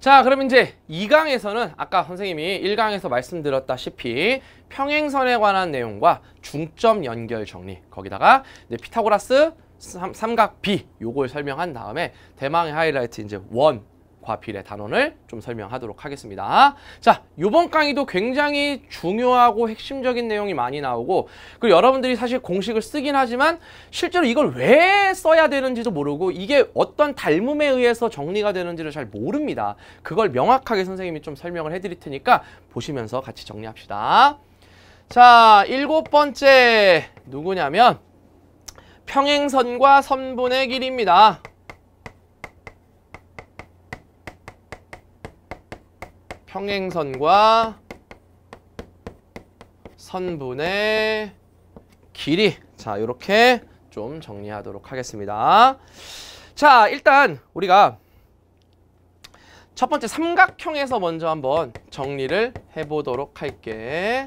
자 그럼 이제 2강에서는 아까 선생님이 1강에서 말씀드렸다시피 평행선에 관한 내용과 중점 연결 정리 거기다가 이제 피타고라스 삼, 삼각 비 요걸 설명한 다음에 대망의 하이라이트 이제 원 과필의 단원을 좀 설명하도록 하겠습니다. 자, 이번 강의도 굉장히 중요하고 핵심적인 내용이 많이 나오고 그리고 여러분들이 사실 공식을 쓰긴 하지만 실제로 이걸 왜 써야 되는지도 모르고 이게 어떤 닮음에 의해서 정리가 되는지를 잘 모릅니다. 그걸 명확하게 선생님이 좀 설명을 해드릴 테니까 보시면서 같이 정리합시다. 자, 일곱 번째 누구냐면 평행선과 선분의 길입니다 평행선과 선분의 길이 자 이렇게 좀 정리하도록 하겠습니다 자 일단 우리가 첫 번째 삼각형에서 먼저 한번 정리를 해보도록 할게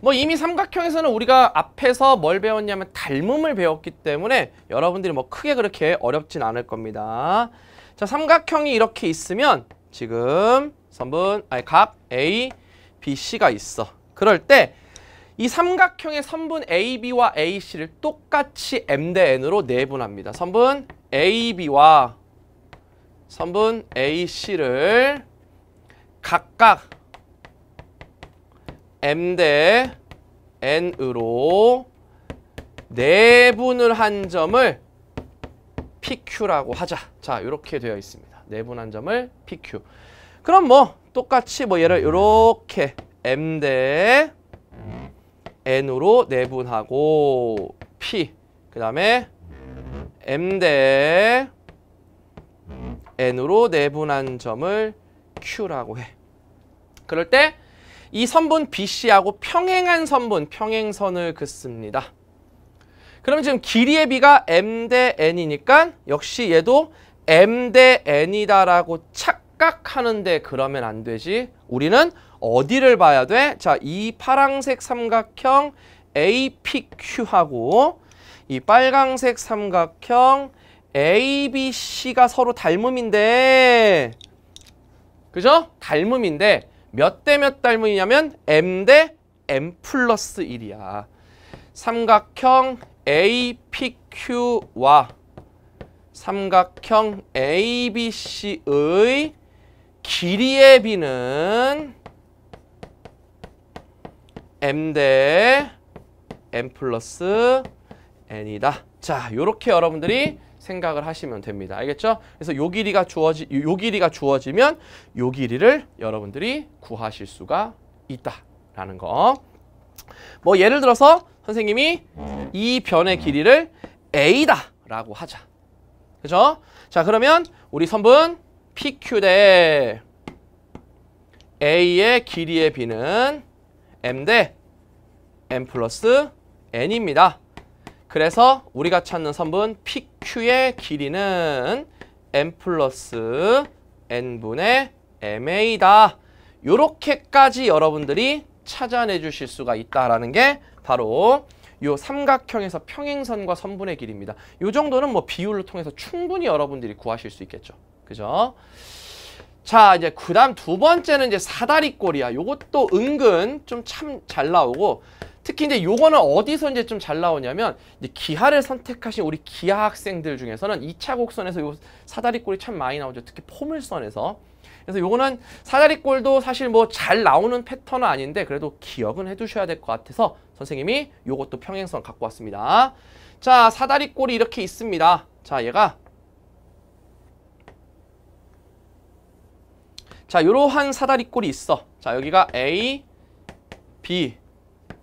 뭐 이미 삼각형에서는 우리가 앞에서 뭘 배웠냐면 닮음을 배웠기 때문에 여러분들이 뭐 크게 그렇게 어렵진 않을 겁니다 자 삼각형이 이렇게 있으면 지금 선분, 아니 각 A, B, C가 있어. 그럴 때 이 삼각형의 선분 AB와 AC를 똑같이 M 대 N으로 내분합니다. 선분 AB와 선분 AC를 각각 M 대 N으로 내분을 한 점을 PQ라고 하자. 자, 이렇게 되어 있습니다. 내분한 점을 PQ. 그럼 뭐 똑같이 뭐 얘를 이렇게 m 대 n으로 내분하고 p 그 다음에 m 대 n으로 내분한 점을 q라고 해. 그럴 때 이 선분 BC하고 평행한 선분, 평행선을 긋습니다. 그럼 지금 길이의 비가 m 대 n이니까 역시 얘도 m 대 n이다라고 착 각각 하는데 그러면 안 되지 우리는 어디를 봐야 돼? 자, 이파란색 삼각형 APQ하고 이 빨강색 삼각형 ABC가 서로 닮음인데 그죠? 닮음인데 몇 대 몇 닮음이냐면 M 대 M 플러스 1이야 삼각형 APQ와 삼각형 ABC의 길이의 비는 m 대 n 플러스 n이다. 자, 요렇게 여러분들이 생각을 하시면 됩니다. 알겠죠? 그래서 요 길이가 주어지 요 길이가 주어지면 요 길이를 여러분들이 구하실 수가 있다라는 거. 뭐 예를 들어서 선생님이 이 변의 길이를 a다라고 하자. 그죠? 자, 그러면 우리 선분 PQ 대 A의 길이의 비는 M 대 M 플러스 N입니다. 그래서 우리가 찾는 선분 PQ의 길이는 M 플러스 N분의 MA다. 요렇게까지 여러분들이 찾아내 주실 수가 있다라는 게 바로 요 삼각형에서 평행선과 선분의 길입니다요 정도는 뭐 비율을 통해서 충분히 여러분들이 구하실 수 있겠죠. 그죠? 자 이제 그 다음 두 번째는 이제 사다리꼴이야. 요것도 은근 좀 참 잘 나오고 특히 이제 요거는 어디서 이제 좀 잘 나오냐면 이제 기하를 선택하신 우리 기하 학생들 중에서는 2차 곡선에서 요 사다리꼴이 참 많이 나오죠. 특히 포물선에서. 그래서 요거는 사다리꼴도 사실 뭐 잘 나오는 패턴은 아닌데 그래도 기억은 해두셔야 될 것 같아서 선생님이 요것도 평행선 갖고 왔습니다. 자 사다리꼴이 이렇게 있습니다. 자 얘가 자, 이러한 사다리꼴이 있어. 자, 여기가 A, B,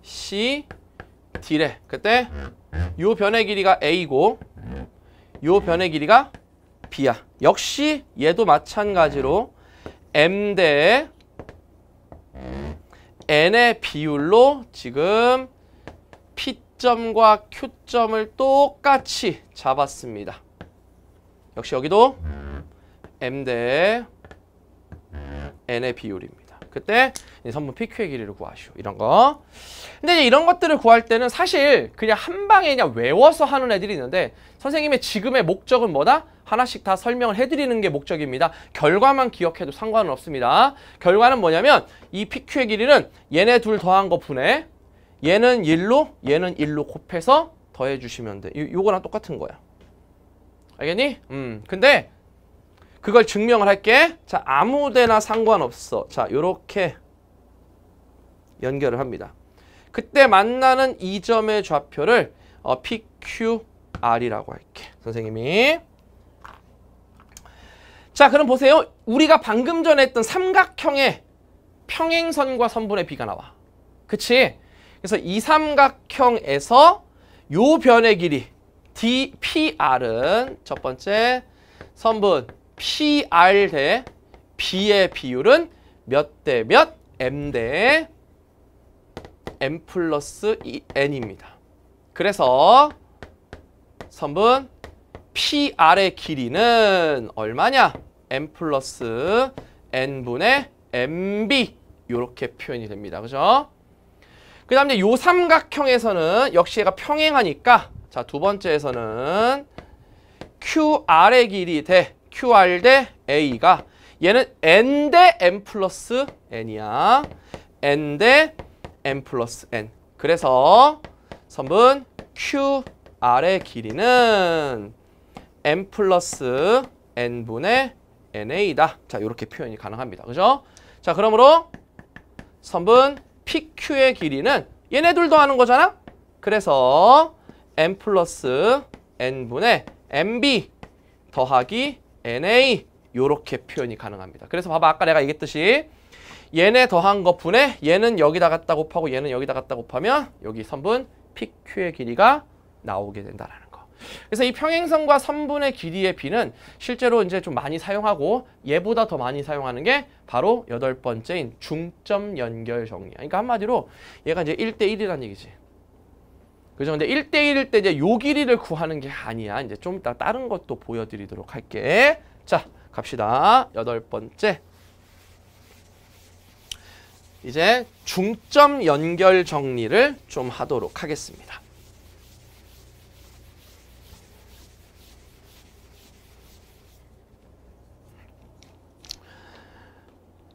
C, D래. 그때 요 변의 길이가 A고 요 변의 길이가 B야. 역시 얘도 마찬가지로 M 대 N의 비율로 지금 P점과 Q점을 똑같이 잡았습니다. 역시 여기도 M 대 n의 비율입니다. 그때 선분 PQ의 길이를 구하시오. 이런 거. 근데 이런 것들을 구할 때는 사실 그냥 한 방에 그냥 외워서 하는 애들이 있는데 선생님의 지금의 목적은 뭐다? 하나씩 다 설명을 해드리는 게 목적입니다. 결과만 기억해도 상관은 없습니다. 결과는 뭐냐면 이 PQ의 길이는 얘네 둘 더한 거 분해 얘는 1로 얘는 1로 곱해서 더해주시면 돼. 요, 요거랑 똑같은 거야. 알겠니? 음. 근데 그걸 증명을 할게. 자, 아무 데나 상관없어. 자, 요렇게 연결을 합니다. 그때 만나는 이 점의 좌표를 어, PQR이라고 할게. 선생님이. 자, 그럼 보세요. 우리가 방금 전에 했던 삼각형의 평행선과 선분의 비가 나와. 그치? 그래서 이 삼각형에서 요 변의 길이 DPR은 첫 번째 선분 PR 대 B의 비율은 몇 대 몇 M 대 M 플러스 N입니다. 그래서 선분 PR의 길이는 얼마냐? M 플러스 N분의 MB 이렇게 표현이 됩니다. 그죠? 그 다음에 요 삼각형에서는 역시 얘가 평행하니까 자 두 번째에서는 QR의 길이 대 QR 대 A가 얘는 N 대 M 플러스 N이야. N 대 M 플러스 N. 그래서 선분 QR의 길이는 M 플러스 N분의 NA다. 자, 이렇게 표현이 가능합니다. 그죠? 자, 그러므로 선분 PQ의 길이는 얘네 둘도 하는 거잖아? 그래서 N 플러스 N분의 MB 더하기 NA 요렇게 표현이 가능합니다. 그래서 봐봐 아까 내가 얘기했듯이 얘네 더한 것 분에 얘는 여기다 갖다 곱하고 얘는 여기다 갖다 곱하면 여기 선분 PQ의 길이가 나오게 된다라는 거. 그래서 이 평행선과 선분의 길이의 비는 실제로 이제 좀 많이 사용하고 얘보다 더 많이 사용하는 게 바로 여덟 번째인 중점 연결 정리. 그러니까 한마디로 얘가 이제 1대1이라는 얘기지. 그죠? 근데 1대1일 때 이제 요 길이를 구하는 게 아니야. 이제 좀 이따 다른 것도 보여드리도록 할게. 자, 갑시다. 여덟 번째. 이제 중점 연결 정리를 좀 하도록 하겠습니다.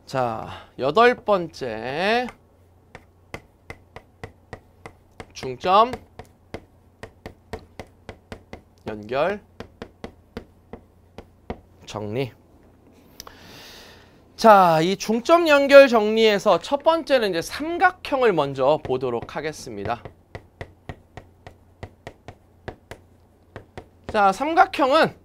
자, 여덟 번째 중점 연결 정리 자, 이 중점 연결 정리에서 첫 번째는 이제 삼각형을 먼저 보도록 하겠습니다. 자, 삼각형은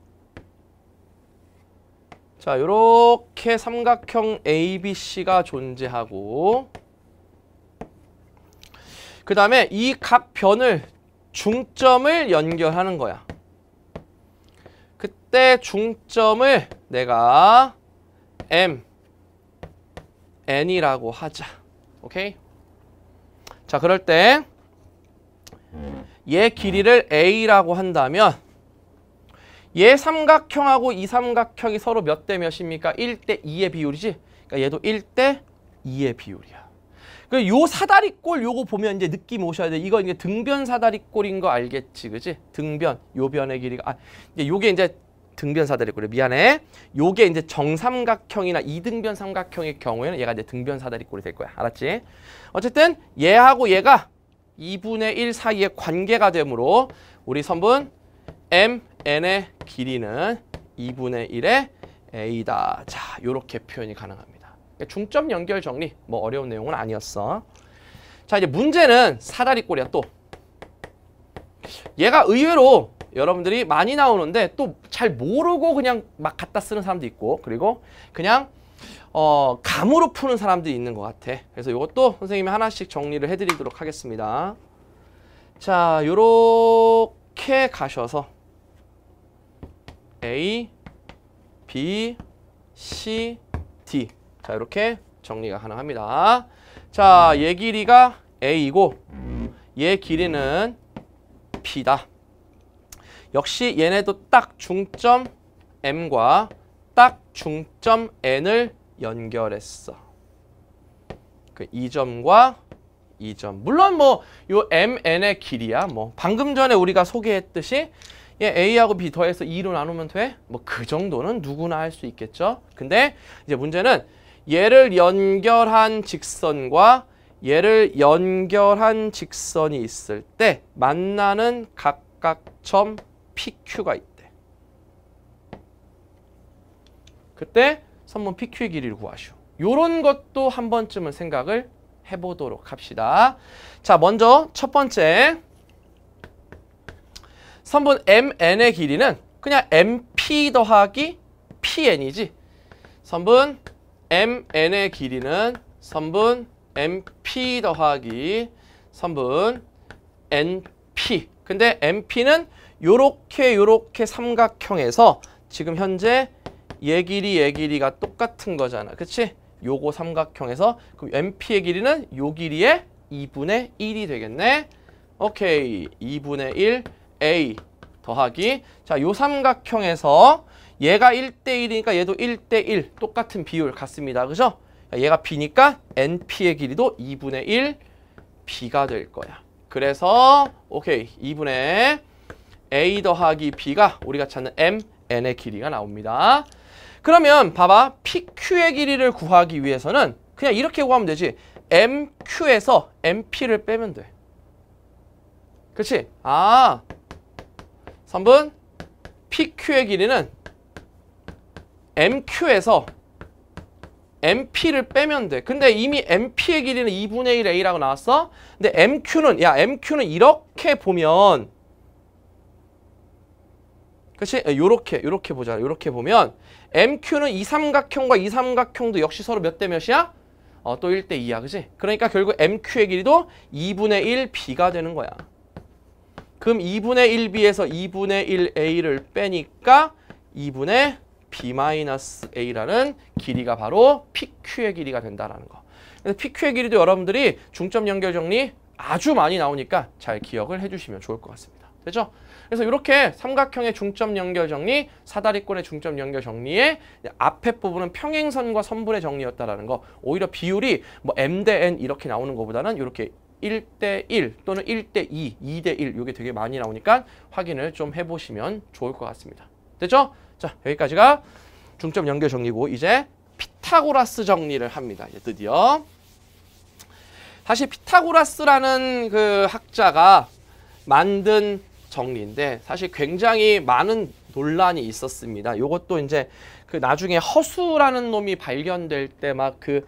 자, 요렇게 삼각형 ABC가 존재하고 그 다음에 이 각 변을 중점을 연결하는 거야. 그때 중점을 내가 M, N이라고 하자. 오케이? 자, 그럴 때 얘 길이를 A라고 한다면 얘 삼각형하고 이 삼각형이 서로 몇 대 몇입니까? 1 대 2의 비율이지? 그러니까 얘도 1 대 2의 비율이야. 그요 사다리꼴 요거 보면 이제 느낌 오셔야 돼. 이거 이제 등변 사다리꼴인 거 알겠지, 그지? 등변 요 변의 길이가 아 이제 요게 이제 등변 사다리꼴이 미안해. 요게 이제 정삼각형이나 이등변 삼각형의 경우에는 얘가 이제 등변 사다리꼴이 될 거야. 알았지? 어쨌든 얘하고 얘가 2분의 1 사이의 관계가 되므로 우리 선분 m, n의 길이는 2분의 1의 a다. 자, 요렇게 표현이 가능합니다. 그러니까 중점 연결 정리 뭐 어려운 내용은 아니었어. 자 이제 문제는 사다리꼴이야 또. 얘가 의외로 여러분들이 많이 나오는데 또 잘 모르고 그냥 막 갖다 쓰는 사람도 있고 그리고 그냥 어, 감으로 푸는 사람들이 있는 것 같아. 그래서 이것도 선생님이 하나씩 정리를 해드리도록 하겠습니다. 자, 요렇게 가셔서 A, B, C, D 자 이렇게 정리가 가능합니다. 자얘 길이가 A이고 얘 길이는 B다. 역시 얘네도 딱 중점 M과 딱 중점 N을 연결했어. 그 2점과 2점. 물론 뭐 요 MN의 길이야. 뭐 방금 전에 우리가 소개했듯이 얘 A하고 B 더해서 2로 나누면 돼? 뭐 그 정도는 누구나 할 수 있겠죠. 근데 이제 문제는 얘를 연결한 직선과 얘를 연결한 직선이 있을 때 만나는 각각 점 PQ가 있대. 그때 선문 PQ의 길이를 구하시오. 요런 것도 한 번쯤은 생각을 해보도록 합시다. 자, 먼저 첫 번째 선분 MN의 길이는 그냥 MP 더하기 PN이지. 선분 mn의 길이는 선분 m p 더하기 선분 np 근데 m p 는 요렇게 요렇게 삼각형에서 지금 현재 얘 길이 얘 길이가 똑같은 거잖아 그치? 요거 삼각형에서 그럼 m p 의 길이는 요 길이의 2분의 1이 되겠네 오케이 2분의 1 a 더하기 자 요 삼각형에서 얘가 1대1이니까 얘도 1대1 똑같은 비율 같습니다. 그죠? 얘가 B니까 NP의 길이도 2분의 1 B가 될 거야. 그래서 오케이 2분의 A 더하기 B가 우리가 찾는 M, N의 길이가 나옵니다. 그러면 봐봐 PQ의 길이를 구하기 위해서는 그냥 이렇게 구하면 되지. MQ에서 MP를 빼면 돼. 그렇지? 아 3분 PQ의 길이는 MQ에서 MP를 빼면 돼. 근데 이미 MP의 길이는 2분의 1 A라고 나왔어. 근데 MQ는 야 MQ는 이렇게 보면 그치 요렇게 요렇게 보자. 요렇게 보면 MQ는 이 삼각형과 이 삼각형도 역시 서로 몇 대 몇이야? 어, 또 1대 2야. 그치 그러니까 결국 MQ의 길이도 2분의 1 B가 되는 거야. 그럼 2분의 1B에서 2분의 1A를 빼니까 2분의 b-a라는 길이가 바로 pq의 길이가 된다라는 거. 그래서 pq의 길이도 여러분들이 중점 연결 정리 아주 많이 나오니까 잘 기억을 해주시면 좋을 것 같습니다. 되죠? 그래서 이렇게 삼각형의 중점 연결 정리, 사다리꼴의 중점 연결 정리의 앞에 부분은 평행선과 선분의 정리였다라는 거. 오히려 비율이 뭐 m 대 n 이렇게 나오는 것보다는 이렇게 1 대 1 또는 1 대2, 2 대 1 이게 되게 많이 나오니까 확인을 좀 해보시면 좋을 것 같습니다. 됐죠? 자, 여기까지가 중점 연결 정리고 이제 피타고라스 정리를 합니다. 이제 드디어 사실 피타고라스라는 그 학자가 만든 정리인데 사실 굉장히 많은 논란이 있었습니다. 이것도 이제 그 나중에 허수라는 놈이 발견될 때 막 그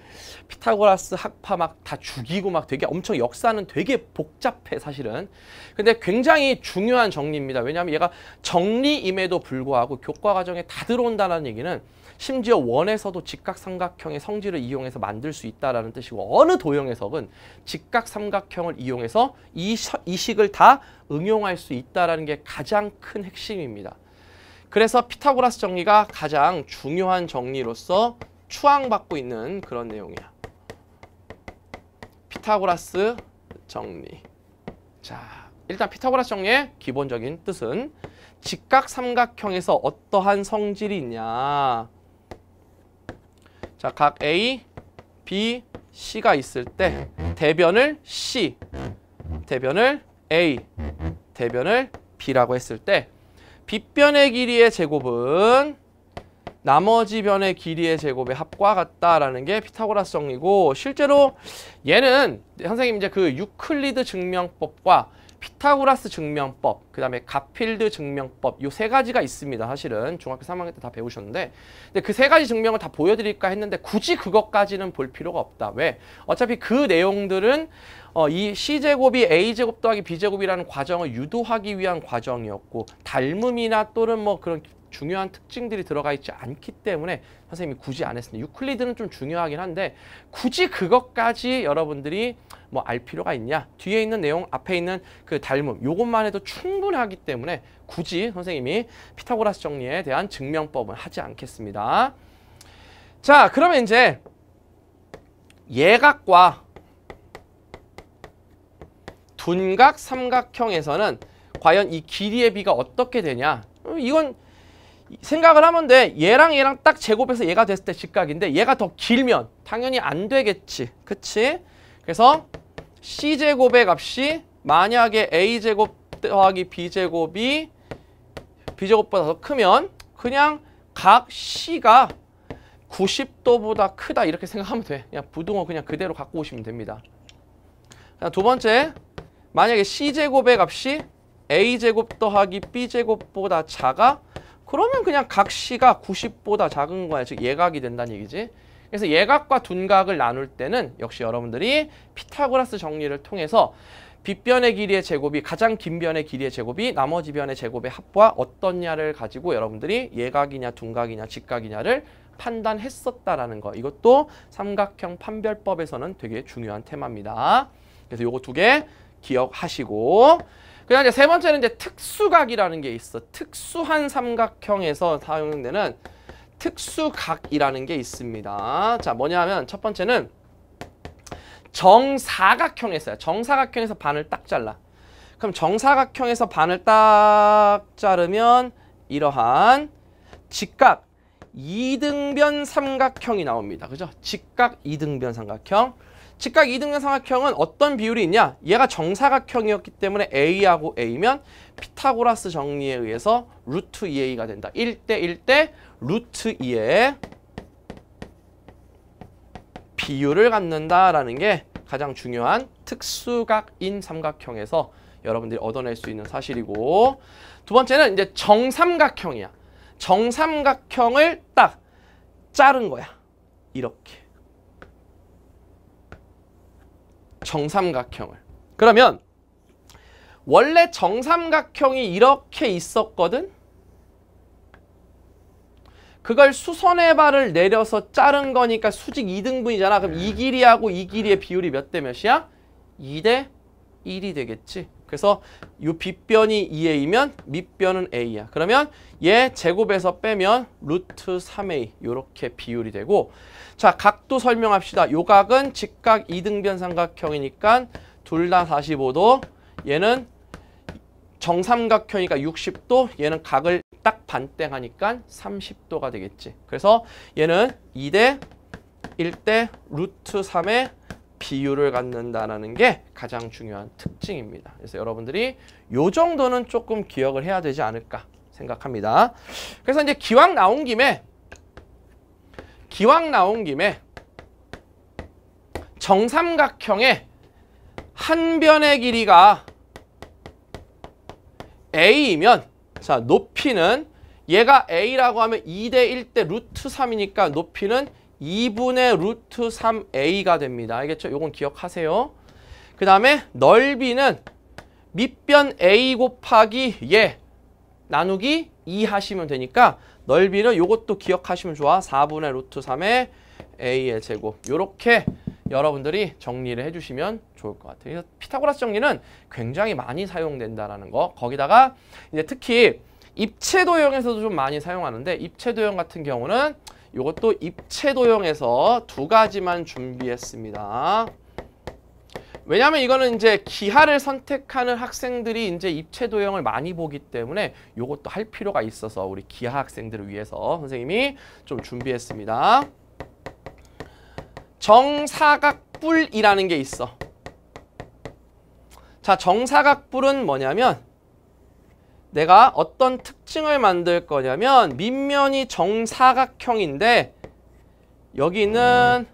피타고라스 학파 막 다 죽이고 막 되게 엄청 역사는 되게 복잡해 사실은. 근데 굉장히 중요한 정리입니다. 왜냐하면 얘가 정리임에도 불구하고 교과 과정에 다 들어온다는 얘기는 심지어 원에서도 직각삼각형의 성질을 이용해서 만들 수 있다라는 뜻이고 어느 도형해석은 직각삼각형을 이용해서 이, 이 식을 다 응용할 수 있다라는 게 가장 큰 핵심입니다. 그래서 피타고라스 정리가 가장 중요한 정리로서 추앙받고 있는 그런 내용이야. 피타고라스 정리. 자, 일단 피타고라스 정리의 기본적인 뜻은 직각 삼각형에서 어떠한 성질이 있냐. 자, 각 A, B, C가 있을 때 대변을 C, 대변을 A, 대변을 B라고 했을 때 빗변의 길이의 제곱은 나머지 변의 길이의 제곱의 합과 같다라는 게 피타고라성이고 실제로 얘는 선생님 이제 그 유클리드 증명법과 피타고라스 증명법, 그 다음에 가필드 증명법 이 세 가지가 있습니다. 사실은 중학교 3학년 때 다 배우셨는데 근데 그 세 가지 증명을 다 보여드릴까 했는데 굳이 그것까지는 볼 필요가 없다. 왜? 어차피 그 내용들은 어, 이 C제곱이 A제곱 더하기 B제곱이라는 과정을 유도하기 위한 과정이었고 닮음이나 또는 뭐 그런 중요한 특징들이 들어가 있지 않기 때문에 선생님이 굳이 안 했습니다. 유클리드는 좀 중요하긴 한데 굳이 그것까지 여러분들이 뭐알 필요가 있냐 뒤에 있는 내용 앞에 있는 그 닮음 요것만 해도 충분하기 때문에 굳이 선생님이 피타고라스 정리에 대한 증명법은 하지 않겠습니다 자 그러면 이제 예각과 둔각 삼각형에서는 과연 이 길이의 비가 어떻게 되냐 음, 이건 생각을 하면 돼 얘랑 얘랑 딱 제곱해서 얘가 됐을 때 직각인데 얘가 더 길면 당연히 안 되겠지 그치? 그래서 C제곱의 값이 만약에 A제곱 더하기 B제곱이 B제곱보다 더 크면 그냥 각 C가 90도보다 크다 이렇게 생각하면 돼. 그냥 부등호 그냥 그대로 갖고 오시면 됩니다. 두 번째, 만약에 C제곱의 값이 A제곱 더하기 B제곱보다 작아? 그러면 그냥 각 C가 90보다 작은 거야. 즉 예각이 된다는 얘기지. 그래서 예각과 둔각을 나눌 때는 역시 여러분들이 피타고라스 정리를 통해서 빗변의 길이의 제곱이 가장 긴 변의 길이의 제곱이 나머지 변의 제곱의 합과 어떻냐를 가지고 여러분들이 예각이냐 둔각이냐 직각이냐를 판단했었다라는 거 이것도 삼각형 판별법에서는 되게 중요한 테마입니다. 그래서 요거 두 개 기억하시고 그다음 이제 세 번째는 이제 특수각이라는 게 있어. 특수한 삼각형에서 사용되는 특수각이라는 게 있습니다. 자, 뭐냐 면첫 번째는 정사각형에 있어요. 정사각형에서 반을 딱 잘라. 그럼 정사각형에서 반을 딱 자르면 이러한 직각 이등변 삼각형이 나옵니다. 그죠? 직각 이등변 삼각형. 직각 이등변 삼각형은 어떤 비율이 있냐? 얘가 정사각형이었기 때문에 A하고 A면 피타고라스 정리에 의해서 루트 2A가 된다. 1대 1대 루트 2의 비율을 갖는다라는 게 가장 중요한 특수각인 삼각형에서 여러분들이 얻어낼 수 있는 사실이고 두 번째는 이제 정삼각형이야. 정삼각형을 딱 자른 거야. 이렇게. 정삼각형을. 그러면 원래 정삼각형이 이렇게 있었거든? 그걸 수선의 발을 내려서 자른 거니까 수직 2등분이잖아. 그럼 이 네. 길이하고 이 길이의 비율이 몇 대 몇이야? 2 대 1이 되겠지. 그래서 이 빗변이 2a면 밑변은 a야. 그러면 얘 제곱에서 빼면 루트 3a 이렇게 비율이 되고 자 각도 설명합시다. 요각은 직각 2등변 삼각형이니까 둘 다 45도 얘는 정삼각형이니까 60도 얘는 각을 딱반대 하니까 30도가 되겠지. 그래서 얘는 2대 1대 루트 3의 비율을 갖는다는 게 가장 중요한 특징입니다. 그래서 여러분들이 요 정도는 조금 기억을 해야 되지 않을까 생각합니다. 그래서 이제 기왕 나온 김에 기왕 나온 김에 정삼각형의 한 변의 길이가 A이면 자, 높이는 얘가 A라고 하면 2대 1대 루트 3이니까 높이는 2분의 루트 3A가 됩니다. 알겠죠? 요건 기억하세요. 그 다음에 넓이는 밑변 A 곱하기 얘 나누기 2 하시면 되니까 넓이는 요것도 기억하시면 좋아. 4분의 루트 3의 A의 제곱. 요렇게 여러분들이 정리를 해주시면 좋을 것 같아요. 그래서 피타고라스 정리는 굉장히 많이 사용된다라는 거. 거기다가 이제 특히 입체 도형에서도 좀 많이 사용하는데 입체 도형 같은 경우는 이것도 입체 도형에서 두 가지만 준비했습니다. 왜냐하면 이거는 이제 기하를 선택하는 학생들이 이제 입체 도형을 많이 보기 때문에 이것도 할 필요가 있어서 우리 기하 학생들을 위해서 선생님이 좀 준비했습니다. 정사각뿔이라는 게 있어. 자, 정사각뿔은 뭐냐면 내가 어떤 특징을 만들 거냐면 밑면이 정사각형인데 여기는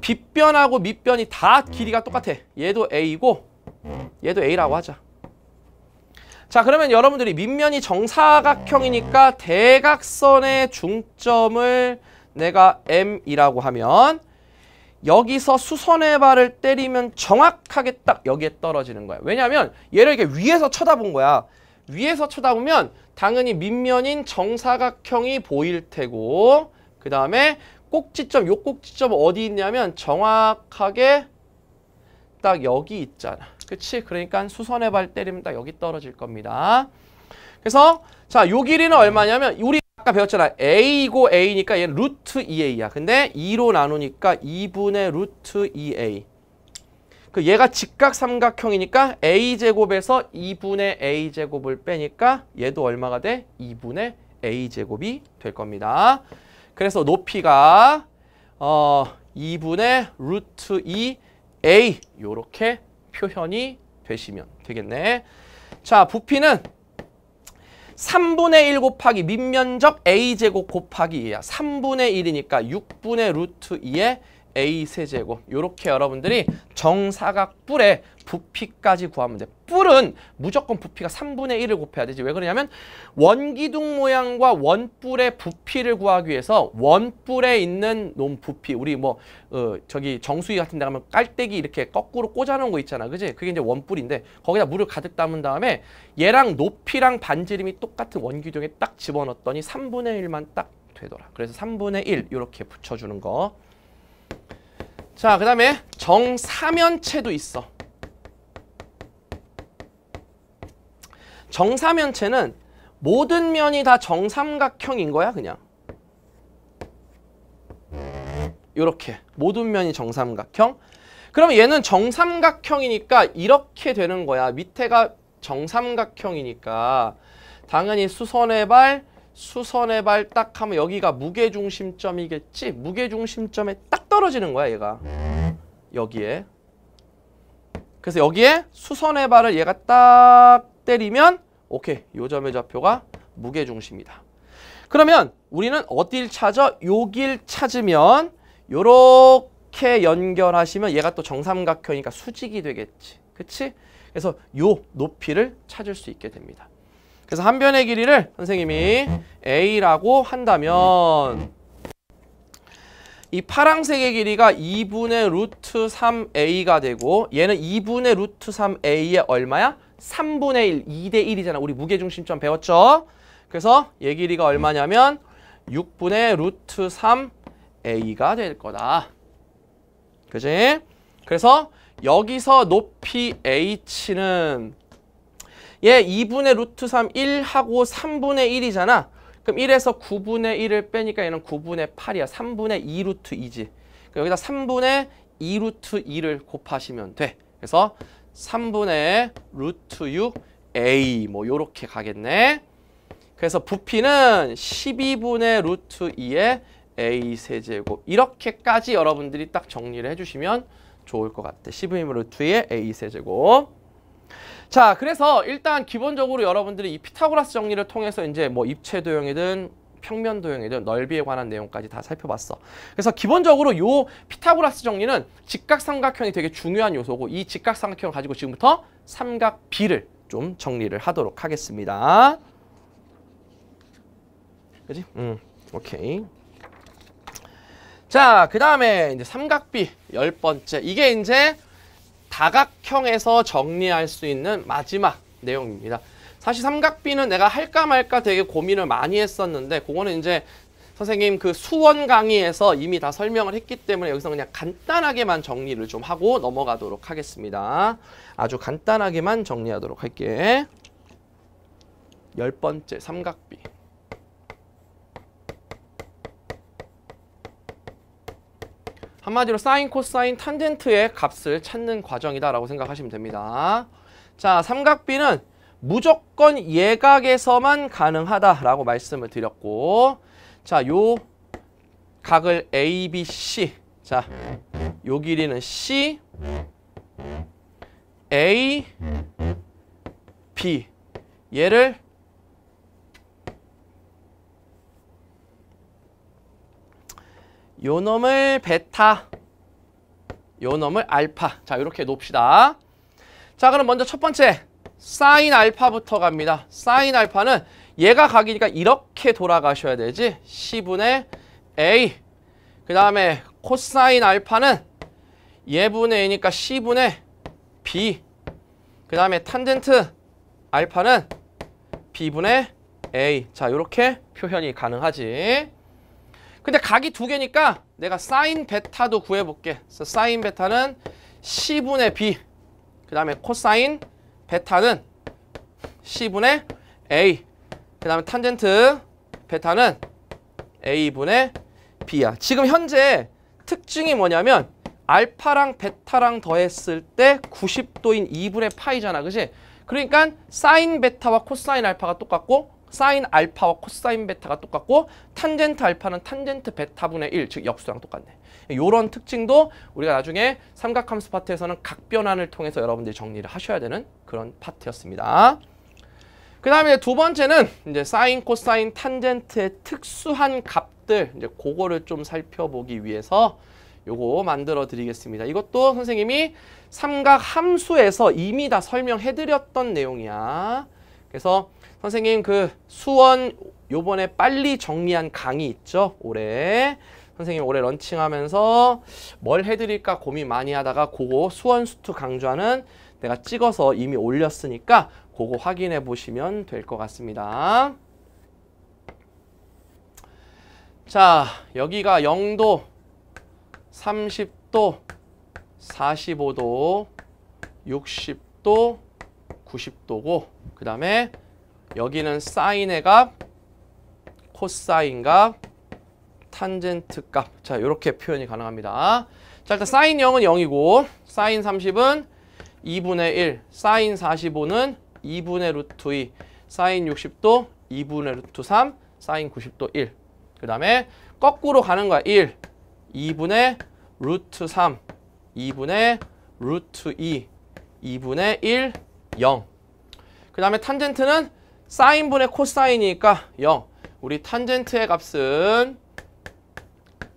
빗변하고 밑변이 다 길이가 똑같아. 얘도 A고 얘도 A라고 하자. 자 그러면 여러분들이 밑면이 정사각형이니까 대각선의 중점을 내가 M이라고 하면 여기서 수선의 발을 때리면 정확하게 딱 여기에 떨어지는 거야. 왜냐하면 얘를 이렇게 위에서 쳐다본 거야. 위에서 쳐다보면 당연히 밑면인 정사각형이 보일 테고 그 다음에 꼭지점, 요 꼭지점 어디 있냐면 정확하게 딱 여기 있잖아. 그치? 그러니까 수선의 발 때리면 딱 여기 떨어질 겁니다. 그래서 자, 요 길이는 얼마냐면 우리 아까 배웠잖아. A고 A니까 얘는 루트 2A야. 근데 2로 나누니까 2분의 루트 2A. 그 얘가 직각삼각형이니까 A제곱에서 2분의 A제곱을 빼니까 얘도 얼마가 돼? 2분의 A제곱이 될 겁니다. 그래서 높이가 어 2분의 루트 2A 이렇게 표현이 되시면 되겠네. 자, 부피는 3분의 1 곱하기 밑면적 a제곱 곱하기 2야. 3분의 1이니까 6분의 루트 2의 a세제곱. 이렇게 여러분들이 정사각뿔에 부피까지 구하면 돼. 뿔은 무조건 부피가 3분의 1을 곱해야 되지. 왜 그러냐면 원기둥 모양과 원뿔의 부피를 구하기 위해서 원뿔에 있는 놈 부피 우리 뭐 어, 저기 정수기 같은 데 가면 깔때기 이렇게 거꾸로 꽂아놓은 거 있잖아. 그지? 그게 이제 원뿔인데 거기다 물을 가득 담은 다음에 얘랑 높이랑 반지름이 똑같은 원기둥에 딱 집어넣었더니 3분의 1만 딱 되더라. 그래서 3분의 1 이렇게 붙여주는 거. 자, 그 다음에 정사면체도 있어. 정사면체는 모든 면이 다 정삼각형인 거야 그냥. 이렇게 모든 면이 정삼각형. 그럼 얘는 정삼각형이니까 이렇게 되는 거야. 밑에가 정삼각형이니까 당연히 수선의 발, 수선의 발 딱 하면 여기가 무게중심점이겠지? 무게중심점에 딱 떨어지는 거야 얘가. 여기에. 그래서 여기에 수선의 발을 얘가 딱 때리면 오케이, 요점의 좌표가 무게중심이다. 그러면 우리는 어딜 찾아? 요길 찾으면 요렇게 연결하시면 얘가 또 정삼각형이니까 수직이 되겠지. 그치? 그래서 요 높이를 찾을 수 있게 됩니다. 그래서 한 변의 길이를 선생님이 A라고 한다면 이 파랑색의 길이가 2분의 루트 3A가 되고 얘는 2분의 루트 3 a 에 얼마야? 3분의 1, 2대 1이잖아. 우리 무게중심점 배웠죠? 그래서 얘 길이가 얼마냐면 6분의 루트 3 A가 될 거다. 그지? 그래서 여기서 높이 H는 얘 2분의 루트 3 1하고 3분의 1이잖아. 그럼 1에서 9분의 1을 빼니까 얘는 9분의 8이야. 3분의 2 루트 2지. 여기다 3분의 2 루트 2를 곱하시면 돼. 그래서 3분의 루트 6 A 뭐 요렇게 가겠네. 그래서 부피는 12분의 루트 2의 A 세제곱 이렇게까지 여러분들이 딱 정리를 해주시면 좋을 것 같아. 12분의 루트 2의 A 세제곱 자, 그래서 일단 기본적으로 여러분들이 이 피타고라스 정리를 통해서 이제 뭐 입체 도형이든 평면 도형이든 넓이에 관한 내용까지 다 살펴봤어. 그래서 기본적으로 요 피타고라스 정리는 직각삼각형이 되게 중요한 요소고 이 직각삼각형을 가지고 지금부터 삼각 비를 좀 정리를 하도록 하겠습니다. 그지? 음, 오케이. 자, 그 다음에 이제 삼각비 열 번째. 이게 이제 다각형에서 정리할 수 있는 마지막 내용입니다. 사실 삼각비는 내가 할까 말까 되게 고민을 많이 했었는데 그거는 이제 선생님 그 수원 강의에서 이미 다 설명을 했기 때문에 여기서 그냥 간단하게만 정리를 좀 하고 넘어가도록 하겠습니다. 아주 간단하게만 정리하도록 할게. 열 번째 삼각비. 한마디로 사인, 코사인, 탄젠트의 값을 찾는 과정이다라고 생각하시면 됩니다. 자, 삼각비는 무조건 예각에서만 가능하다라고 말씀을 드렸고 자, 요 각을 A, B, C 자, 요 길이는 C A, B 얘를 요 놈을 베타 요 놈을 알파 자 이렇게 놉시다 자 그럼 먼저 첫 번째 사인 알파부터 갑니다. 사인 알파는 얘가 각이니까 이렇게 돌아가셔야 되지. 10분의 A. 그 다음에 코사인 알파는 예분의 A니까 10분의 B. 그 다음에 탄젠트 알파는 B분의 A. 자, 이렇게 표현이 가능하지. 근데 각이 두 개니까 내가 사인 베타도 구해볼게. 그래서 사인 베타는 10분의 B. 그 다음에 코사인 베타는 C분의 A 그 다음에 탄젠트 베타는 A분의 B야 지금 현재 특징이 뭐냐면 알파랑 베타랑 더했을 때 90도인 2분의 파이잖아 그지 그러니까 사인 베타와 코사인 알파가 똑같고 사인 알파와 코사인 베타가 똑같고 탄젠트 알파는 탄젠트 베타분의 1즉 역수랑 똑같네 이런 특징도 우리가 나중에 삼각함수 파트에서는 각변환을 통해서 여러분들이 정리를 하셔야 되는 그런 파트였습니다. 그 다음에 두 번째는 이제 사인, 코사인, 탄젠트의 특수한 값들 이제 그거를 좀 살펴보기 위해서 요거 만들어 드리겠습니다. 이것도 선생님이 삼각 함수에서 이미 다 설명해 드렸던 내용이야. 그래서 선생님 그 수원 요번에 빨리 정리한 강의 있죠? 올해 선생님 올해 런칭하면서 뭘 해드릴까 고민 많이 하다가 그거 수원수투 강좌는 내가 찍어서 이미 올렸으니까 그거 확인해 보시면 될 것 같습니다. 자 여기가 0도 30도 45도 60도 90도고 그 다음에 여기는 사인의 값 코사인 값 탄젠트 값. 자, 이렇게 표현이 가능합니다. 자, 일단 사인 0은 0이고 사인 30은 2분의 1, 사인 45는 2분의 루트 2, 사인 60도 2분의 루트 3, 사인 90도 1. 그 다음에 거꾸로 가는 거야. 1, 2분의 루트 3, 2분의 루트 2, 2분의 1, 0. 그 다음에 탄젠트는 사인분의 코사인이니까 0. 우리 탄젠트의 값은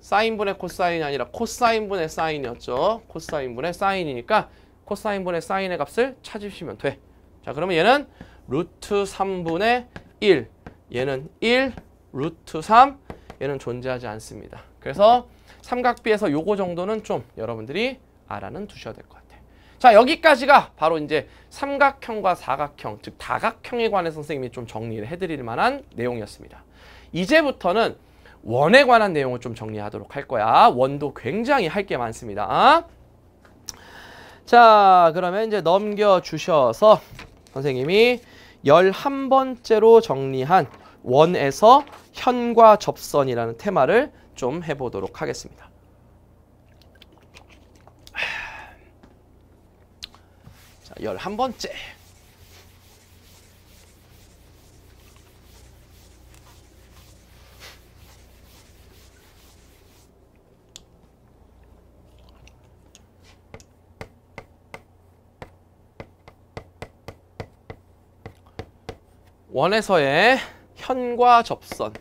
사인분의 코사인이 아니라 코사인분의 사인이었죠. 코사인분의 사인이니까 코사인분의 사인의 값을 찾으시면 돼. 자 그러면 얘는 루트 3분의 1 얘는 1 루트 3 얘는 존재하지 않습니다. 그래서 삼각비에서 요거 정도는 좀 여러분들이 알아는 두셔야 될 것 같아요. 자 여기까지가 바로 이제 삼각형과 사각형 즉 다각형에 관해 선생님이 좀 정리를 해드릴 만한 내용이었습니다. 이제부터는 원에 관한 내용을 좀 정리하도록 할 거야. 원도 굉장히 할 게 많습니다. 자, 그러면 이제 넘겨주셔서 선생님이 열한 번째로 정리한 원에서 현과 접선이라는 테마를 좀 해보도록 하겠습니다. 자, 열한 번째 원에서의 현과 접선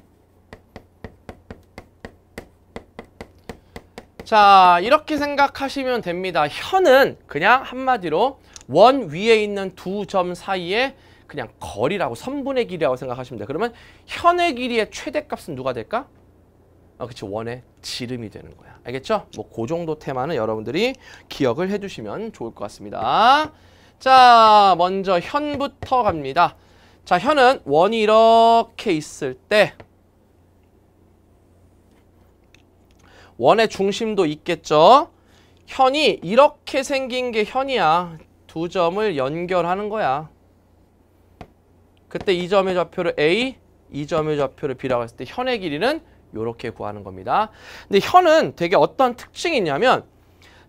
자 이렇게 생각하시면 됩니다. 현은 그냥 한마디로 원 위에 있는 두 점 사이에 그냥 거리라고 선분의 길이라고 생각하시면 돼요. 그러면 현의 길이의 최대값은 누가 될까? 아, 어, 그치 원의 지름이 되는 거야. 알겠죠? 뭐그 정도 테마는 여러분들이 기억을 해주시면 좋을 것 같습니다. 자 먼저 현부터 갑니다. 자, 현은 원이 이렇게 있을 때 원의 중심도 있겠죠. 현이 이렇게 생긴 게 현이야. 두 점을 연결하는 거야. 그때 이 점의 좌표를 A, 이 점의 좌표를 B라고 했을 때 현의 길이는 이렇게 구하는 겁니다. 근데 현은 되게 어떤 특징이 있냐면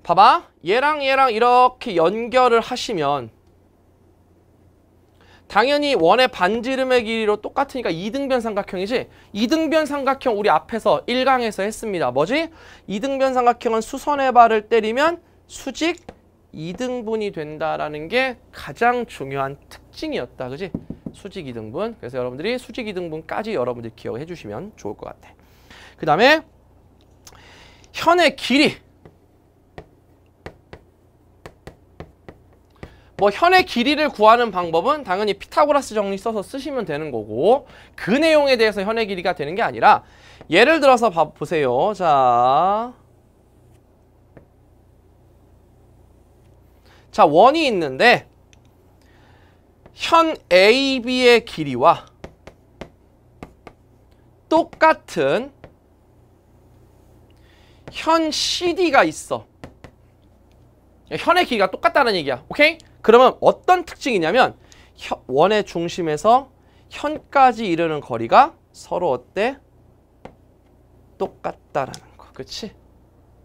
봐봐. 얘랑 얘랑 이렇게 연결을 하시면 당연히 원의 반지름의 길이로 똑같으니까 이등변 삼각형이지 이등변 삼각형 우리 앞에서 일강에서 했습니다 뭐지? 이등변 삼각형은 수선의 발을 때리면 수직 이등분이 된다라는 게 가장 중요한 특징이었다 그지? 수직 이등분 그래서 여러분들이 수직 이등분까지 여러분들 기억해 주시면 좋을 것 같아 그 다음에 현의 길이 뭐 현의 길이를 구하는 방법은 당연히 피타고라스 정리 써서 쓰시면 되는 거고 그 내용에 대해서 현의 길이가 되는 게 아니라 예를 들어서 봐 보세요. 자. 자, 원이 있는데 현 AB의 길이와 똑같은 현 CD가 있어. 현의 길이가 똑같다는 얘기야. 오케이? 그러면 어떤 특징이냐면 원의 중심에서 현까지 이르는 거리가 서로 어때? 똑같다라는 거. 그치?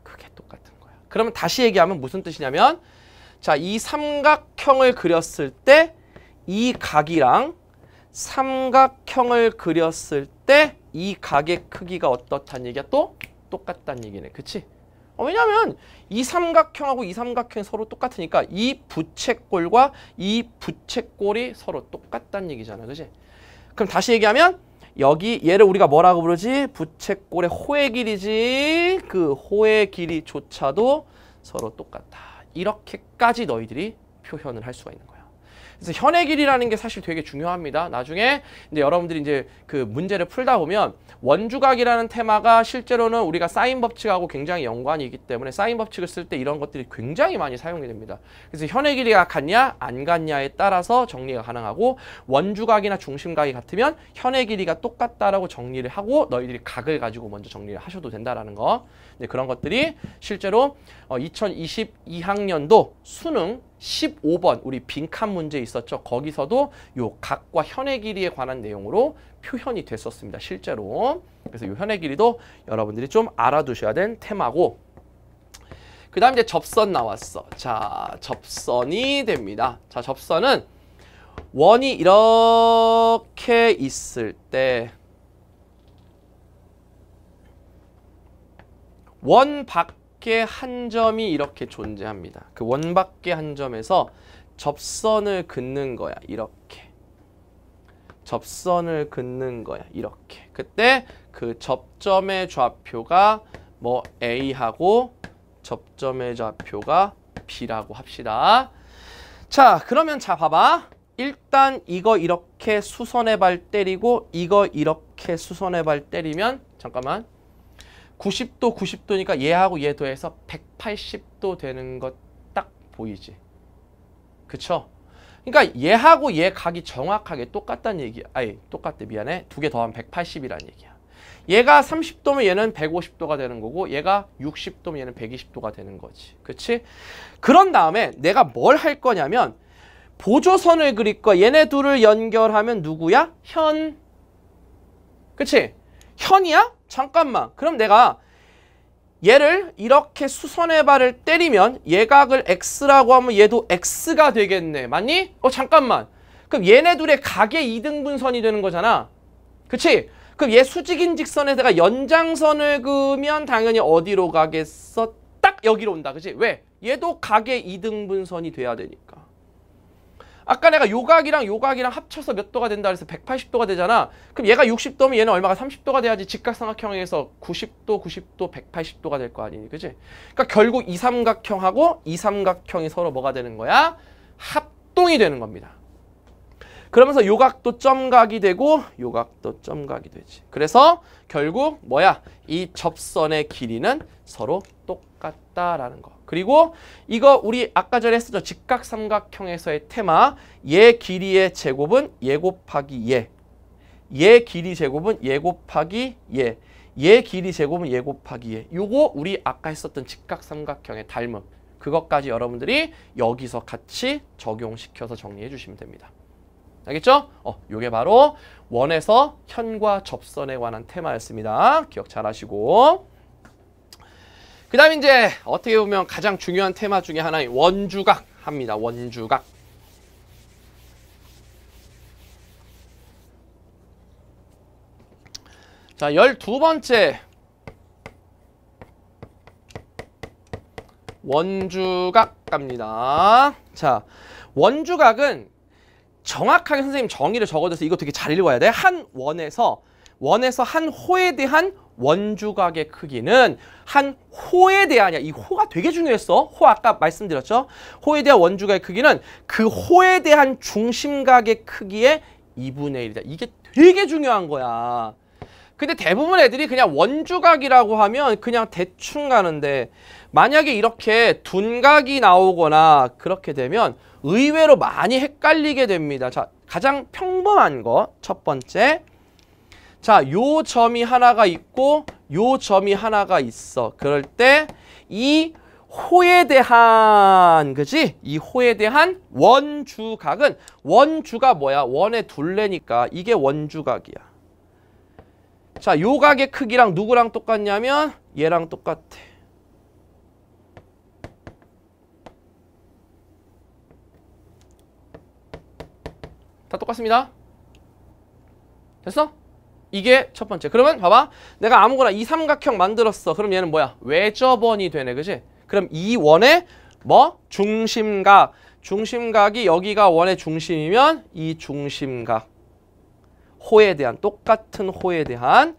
그게 똑같은 거야. 그러면 다시 얘기하면 무슨 뜻이냐면 자, 이 삼각형을 그렸을 때 이 각이랑 삼각형을 그렸을 때 이 각의 크기가 어떻다는 얘기야? 또 똑같다는 얘기네. 그치? 어, 왜냐하면 이 삼각형하고 이 삼각형이 서로 똑같으니까 이 부채꼴과 이 부채꼴이 서로 똑같다는 얘기잖아요. 그지 그럼 다시 얘기하면 여기 얘를 우리가 뭐라고 부르지? 부채꼴의 호의 길이지. 그 호의 길이조차도 서로 똑같다. 이렇게까지 너희들이 표현을 할 수가 있는 거야. 그래서 현의 길이라는 게 사실 되게 중요합니다. 나중에 이제 여러분들이 이제 그 문제를 풀다 보면 원주각이라는 테마가 실제로는 우리가 사인 법칙하고 굉장히 연관이 있기 때문에 사인 법칙을 쓸 때 이런 것들이 굉장히 많이 사용이 됩니다. 그래서 현의 길이가 같냐 안 같냐에 따라서 정리가 가능하고 원주각이나 중심각이 같으면 현의 길이가 똑같다라고 정리를 하고 너희들이 각을 가지고 먼저 정리를 하셔도 된다라는 거. 그런 것들이 실제로 2022학년도 어, 수능 15번 우리 빈칸 문제 있었죠. 거기서도 요 각과 현의 길이에 관한 내용으로 표현이 됐었습니다. 실제로. 그래서 요 현의 길이도 여러분들이 좀 알아두셔야 된 테마고 그 다음 이제 접선 나왔어. 자, 접선이 됩니다. 자, 접선은 원이 이렇게 있을 때원밖 원밖에 한 점이 이렇게 존재합니다. 그 원밖에 한 점에서 접선을 긋는 거야. 이렇게. 접선을 긋는 거야. 이렇게. 그때 그 접점의 좌표가 뭐 A하고 접점의 좌표가 B라고 합시다. 자, 그러면 자 봐봐. 일단 이거 이렇게 수선의 발 때리고 이거 이렇게 수선의 발 때리면 잠깐만 90도 90도니까 얘하고 얘 더해서 180도 되는 것 딱 보이지 그쵸? 그러니까 얘하고 얘 각이 정확하게 똑같다는 얘기 아니 똑같대 미안해 두 개 더하면 180이라는 얘기야 얘가 30도면 얘는 150도가 되는 거고 얘가 60도면 얘는 120도가 되는 거지 그치? 그런 다음에 내가 뭘 할 거냐면 보조선을 그릴 거야 얘네 둘을 연결하면 누구야? 현 그치? 현이야? 잠깐만 그럼 내가 얘를 이렇게 수선의 발을 때리면 예각을 x라고 하면 얘도 x가 되겠네 맞니? 어 잠깐만 그럼 얘네 둘의 각의 이등분선이 되는 거잖아 그치? 그럼 얘 수직인 직선에다가 연장선을 그으면 당연히 어디로 가겠어? 딱 여기로 온다 그치? 왜? 얘도 각의 이등분선이 돼야 되니까 아까 내가 요각이랑 요각이랑 합쳐서 몇 도가 된다 그래서 180도가 되잖아. 그럼 얘가 60도면 얘는 얼마가 30도가 돼야지 직각삼각형에서 90도, 90도, 180도가 될 거 아니니, 그치 그러니까 결국 이 삼각형하고 이 삼각형이 서로 뭐가 되는 거야? 합동이 되는 겁니다. 그러면서 요각도 점각이 되고 요각도 점각이 되지. 그래서 결국 뭐야? 이 접선의 길이는 서로 똑같다라는 거. 그리고 이거 우리 아까 전에 했었죠. 직각삼각형에서의 테마 얘 예 길이의 제곱은 예 곱하기 얘. 예. 얘 예 길이 제곱은 예 곱하기 얘. 얘 길이 제곱은 예 곱하기 얘. 요거 우리 아까 했었던 직각삼각형의 닮음. 그것까지 여러분들이 여기서 같이 적용시켜서 정리해 주시면 됩니다. 알겠죠? 어, 요게 바로 원에서 현과 접선에 관한 테마였습니다. 기억 잘 하시고. 그다음 이제 어떻게 보면 가장 중요한 테마 중에 하나인 원주각 합니다. 원주각. 자, 열두 번째 원주각 갑니다. 자, 원주각은 정확하게 선생님 정의를 적어줘서 이거 되게 잘 읽어야 돼. 한 원에서 원에서 한 호에 대한 원주각의 크기는 한 호에 대한이 호가 되게 중요했어 호 아까 말씀드렸죠 호에 대한 원주각의 크기는 그 호에 대한 중심각의 크기의 2분의 1이다 이게 되게 중요한 거야 근데 대부분 애들이 그냥 원주각이라고 하면 그냥 대충 가는데 만약에 이렇게 둔각이 나오거나 그렇게 되면 의외로 많이 헷갈리게 됩니다 자 가장 평범한 거 첫 번째 자, 요 점이 하나가 있고 요 점이 하나가 있어. 그럴 때 이 호에 대한 그지? 이 호에 대한 원주각은 원주가 뭐야? 원의 둘레니까 이게 원주각이야. 자, 요 각의 크기랑 누구랑 똑같냐면 얘랑 똑같아. 다 똑같습니다. 됐어? 이게 첫 번째. 그러면 봐봐. 내가 아무거나 이 삼각형 만들었어. 그럼 얘는 뭐야? 외접원이 되네. 그지? 그럼 이 원의 뭐? 중심각. 중심각이 여기가 원의 중심이면 이 중심각. 호에 대한 똑같은 호에 대한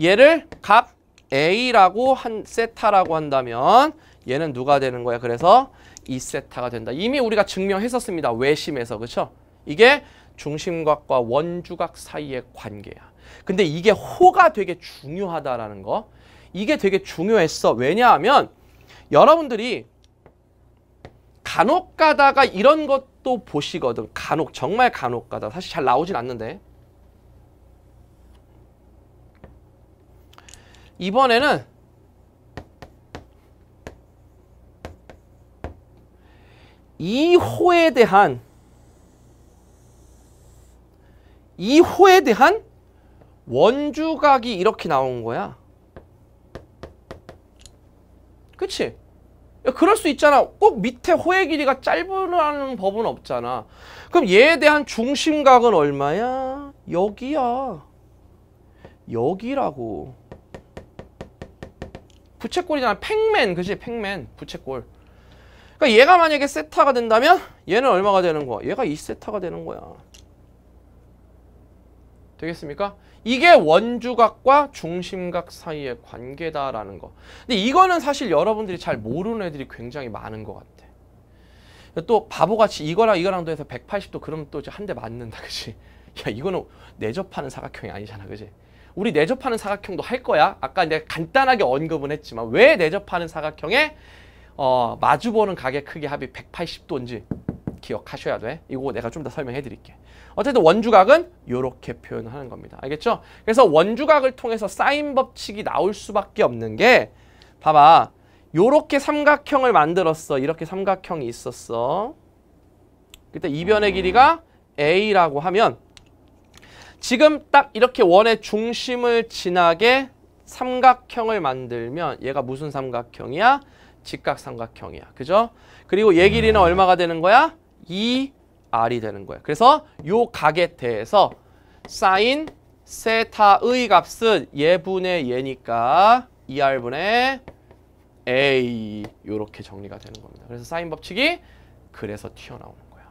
얘를 각 A라고 한 세타라고 한다면 얘는 누가 되는 거야? 그래서 이 세타가 된다. 이미 우리가 증명했었습니다. 외심에서. 그렇죠? 이게 중심각과 원주각 사이의 관계야. 근데 이게 호가 되게 중요하다라는 거. 이게 되게 중요했어. 왜냐하면 여러분들이 간혹 가다가 이런 것도 보시거든. 간혹 정말 간혹 가다. 사실 잘 나오진 않는데. 이번에는 이 호에 대한 이 호에 대한 원주각이 이렇게 나온 거야. 그치? 야, 그럴 수 있잖아. 꼭 밑에 호의 길이가 짧은라는 법은 없잖아. 그럼 얘에 대한 중심각은 얼마야? 여기야. 여기라고. 부채꼴이잖아. 팩맨 그지? 팩맨 부채꼴. 그러니까 얘가 만약에 세타가 된다면 얘는 얼마가 되는 거야? 얘가 2세타가 되는 거야. 되겠습니까? 이게 원주각과 중심각 사이의 관계다라는 거. 근데 이거는 사실 여러분들이 잘 모르는 애들이 굉장히 많은 것 같아. 또 바보같이 이거랑 이거랑도 해서 180도 그럼 또한 대 맞는다, 그치 야, 이거는 내접하는 사각형이 아니잖아, 그치 우리 내접하는 사각형도 할 거야. 아까 내가 간단하게 언급은 했지만 왜 내접하는 사각형에 어, 마주보는 각의 크기 합이 180도인지 기억하셔야 돼. 이거 내가 좀 더 설명해 드릴게. 어쨌든 원주각은 이렇게 표현을 하는 겁니다. 알겠죠? 그래서 원주각을 통해서 사인 법칙이 나올 수밖에 없는 게 봐봐. 이렇게 삼각형을 만들었어. 이렇게 삼각형이 있었어. 그때 이변의 길이가 A라고 하면 지금 딱 이렇게 원의 중심을 지나게 삼각형을 만들면 얘가 무슨 삼각형이야? 직각삼각형이야. 그죠? 그리고 얘 길이는 음. 얼마가 되는 거야? 2R이 되는 거예요. 그래서 요 각에 대해서 사인 세타의 값은 예분의 예니까 2R분의 A 이렇게 정리가 되는 겁니다. 그래서 사인 법칙이 그래서 튀어나오는 거야.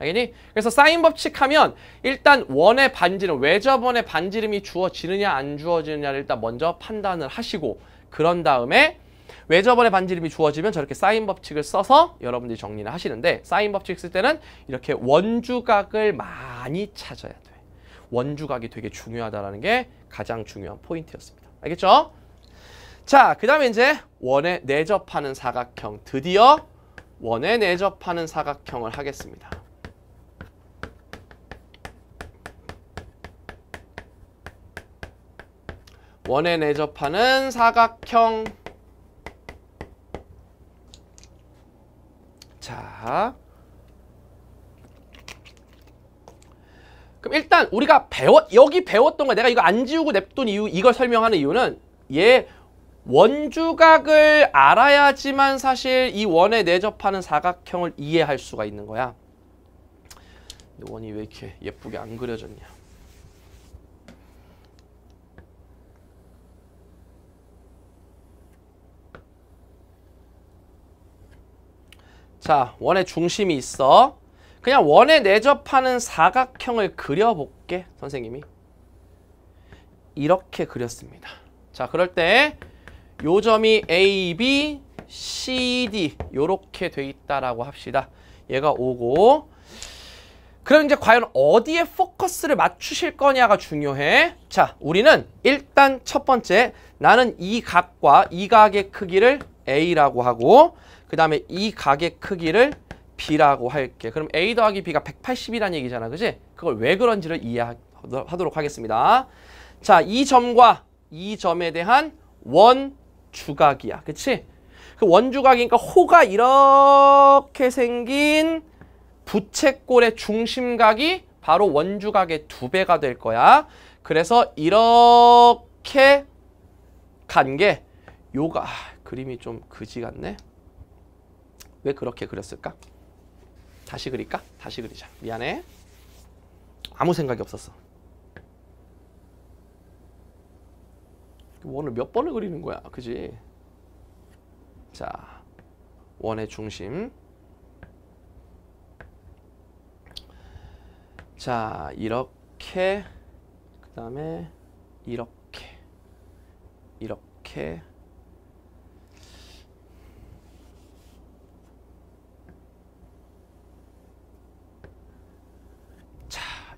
알겠니? 그래서 사인 법칙 하면 일단 원의 반지름, 외접원의 반지름이 주어지느냐 안 주어지느냐를 일단 먼저 판단을 하시고 그런 다음에 외접원의 반지름이 주어지면 저렇게 사인 법칙을 써서 여러분들이 정리를 하시는데 사인 법칙 쓸 때는 이렇게 원주각을 많이 찾아야 돼. 원주각이 되게 중요하다는 게 가장 중요한 포인트였습니다. 알겠죠? 자, 그 다음에 이제 원에 내접하는 사각형 드디어 원에 내접하는 사각형을 하겠습니다. 원에 내접하는 사각형 자. 그럼 일단 우리가 배웠 여기 배웠던 거 내가 이거 안 지우고 냅둔 이유 이걸 설명하는 이유는 얘 원주각을 알아야지만 사실 이 원에 내접하는 사각형을 이해할 수가 있는 거야. 원이 왜 이렇게 예쁘게 안 그려졌냐. 자, 원의 중심이 있어. 그냥 원에 내접하는 사각형을 그려볼게, 선생님이. 이렇게 그렸습니다. 자, 그럴 때요 점이 AB, CD 요렇게 돼 있다라고 합시다. 얘가 오고 그럼 이제 과연 어디에 포커스를 맞추실 거냐가 중요해. 자, 우리는 일단 첫 번째 나는 이 각과 이 각의 크기를 A라고 하고 그 다음에 이 가게 크기를 B라고 할게. 그럼 A 더하기 B가 180이라는 얘기잖아. 그지? 그걸 왜 그런지를 이해하도록 하겠습니다. 자, 이 점과 이 점에 대한 원주각이야. 그치? 그 원주각이니까 호가 이렇게 생긴 부채꼴의 중심각이 바로 원주각의 두 배가 될 거야. 그래서 이렇게 간 게 요가 아, 그림이 좀 그지 같네. 왜 그렇게 그렸을까? 다시 그릴까? 다시 그리자. 미안해. 아무 생각이 없었어. 원을 몇 번을 그리는 거야. 그지? 자, 원의 중심. 자, 이렇게 그 다음에 이렇게 이렇게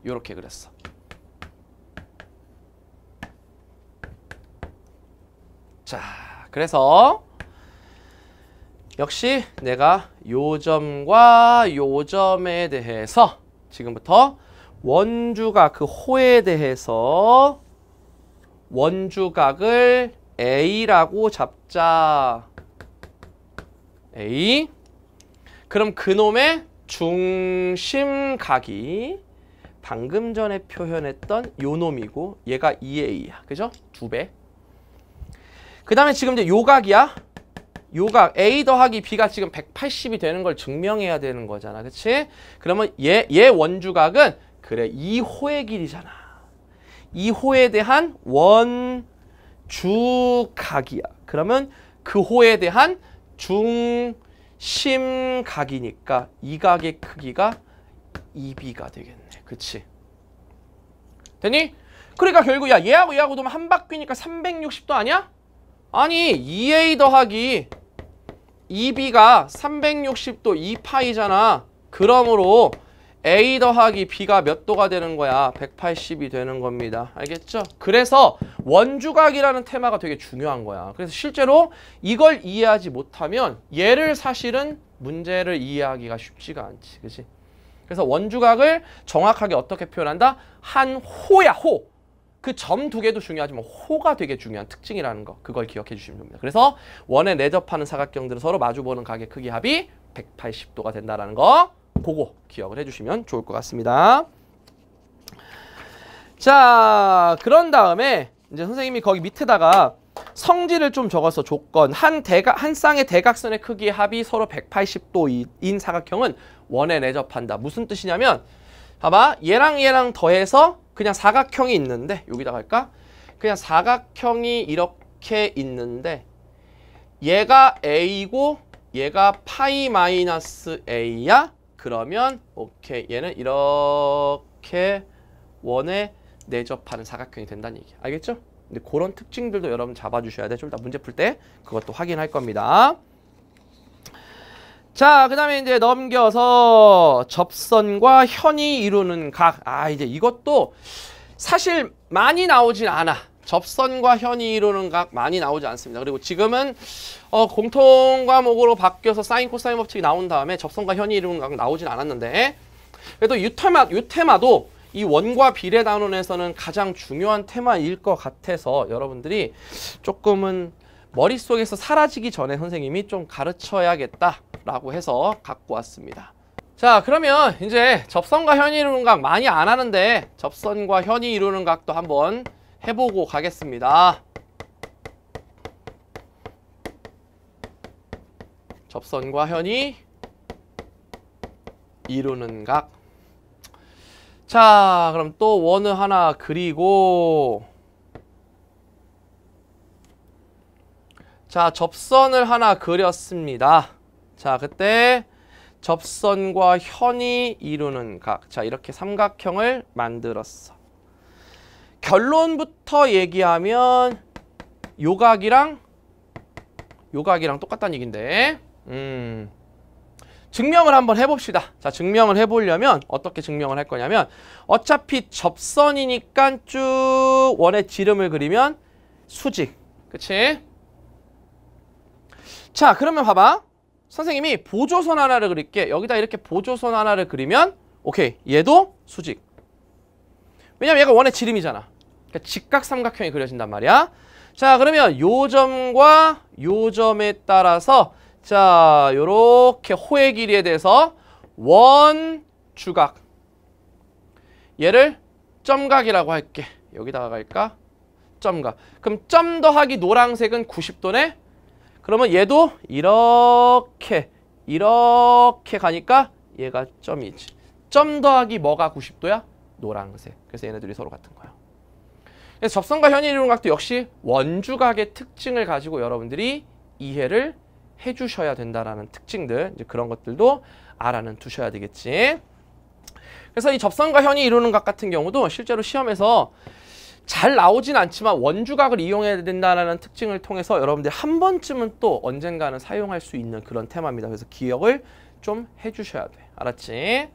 이렇게 그렸어. 자, 그래서 역시 내가 요점과 요점에 대해서 지금부터 원주각 그 호에 대해서 원주각을 A라고 잡자. A. 그럼 그놈의 중심각이 방금 전에 표현했던 요 놈이고 얘가 2a야. E 그죠? 두 배. 그 다음에 지금 이제 요각이야. 요각 a 더하기 b가 지금 180이 되는 걸 증명해야 되는 거잖아. 그치? 그러면 얘, 얘 원주각은 그래 2호의 길이잖아. 2호에 대한 원주각이야. 그러면 그 호에 대한 중심각이니까 이 각의 크기가 2B가 되겠네. 그치? 되니? 그러니까 결국 야 얘하고 얘하고 도면 한 바퀴니까 360도 아니야? 아니 2A 더하기 2B가 360도 2파이잖아. 그러므로 A 더하기 B가 몇 도가 되는 거야? 180이 되는 겁니다. 알겠죠? 그래서 원주각이라는 테마가 되게 중요한 거야. 그래서 실제로 이걸 이해하지 못하면 얘를 사실은 문제를 이해하기가 쉽지가 않지. 그치? 그래서 원주각을 정확하게 어떻게 표현한다? 한 호야 호. 그 점 두 개도 중요하지만 호가 되게 중요한 특징이라는 거 그걸 기억해 주시면 됩니다. 그래서 원에 내접하는 사각형들은 서로 마주보는 각의 크기 합이 180도가 된다라는 거 그거 기억을 해주시면 좋을 것 같습니다. 자 그런 다음에 이제 선생님이 거기 밑에다가 성질을 좀 적어서 조건 한 대각 한 쌍의 대각선의 크기의 합이 서로 180도인 사각형은 원에 내접한다. 무슨 뜻이냐면 봐봐 얘랑 얘랑 더해서 그냥 사각형이 있는데 여기다 갈까? 그냥 사각형이 이렇게 있는데 얘가 a고 얘가 파이 마이너스 a야? 그러면 오케이 얘는 이렇게 원에 내접하는 사각형이 된다는 얘기 알겠죠? 근데 그런 특징들도 여러분 잡아주셔야 돼. 좀 이따 문제 풀 때 그것도 확인할 겁니다. 자, 그 다음에 이제 넘겨서 접선과 현이 이루는 각. 아, 이제 이것도 사실 많이 나오진 않아. 접선과 현이 이루는 각 많이 나오지 않습니다. 그리고 지금은 어, 공통 과목으로 바뀌어서 사인 코사인 법칙이 나온 다음에 접선과 현이 이루는 각 나오진 않았는데 그래도 유테마, 유테마도 이 원과 비례 단원에서는 가장 중요한 테마일 것 같아서 여러분들이 조금은 머릿속에서 사라지기 전에 선생님이 좀 가르쳐야겠다라고 해서 갖고 왔습니다. 자 그러면 이제 접선과 현이 이루는 각 많이 안 하는데 접선과 현이 이루는 각도 한번 해보고 가겠습니다. 접선과 현이 이루는 각. 자, 그럼 또 원을 하나 그리고 자, 접선을 하나 그렸습니다. 자, 그때 접선과 현이 이루는 각. 자, 이렇게 삼각형을 만들었어. 결론부터 얘기하면 요각이랑 요각이랑 똑같다는 얘긴데 음, 증명을 한번 해봅시다. 자, 증명을 해보려면 어떻게 증명을 할 거냐면 어차피 접선이니까 쭉 원의 지름을 그리면 수직, 그치? 자 그러면 봐봐 선생님이 보조선 하나를 그릴게 여기다 이렇게 보조선 하나를 그리면 오케이 얘도 수직 왜냐면 얘가 원의 지름이잖아 그러니까 직각삼각형이 그려진단 말이야 자 그러면 요점과 요점에 따라서 자 요렇게 호의 길이에 대해서 원 주각 얘를 점각이라고 할게 여기다가 갈까? 점각 그럼 점 더하기 노란색은 90도네 그러면 얘도 이렇게 이렇게 가니까 얘가 점이지. 점 더하기 뭐가 90도야? 노란색. 그래서 얘네들이 서로 같은 거야. 그래서 접선과 현일 이론각도 역시 원주각의 특징을 가지고 여러분들이 이해를 해주셔야 된다라는 특징들 이제 그런 것들도 알아는 두셔야 되겠지. 그래서 이 접선과 현이 이루는 각 같은 경우도 실제로 시험에서 잘 나오진 않지만 원주각을 이용해야 된다는 특징을 통해서 여러분들 한 번쯤은 또 언젠가는 사용할 수 있는 그런 테마입니다. 그래서 기억을 좀 해주셔야 돼. 알았지?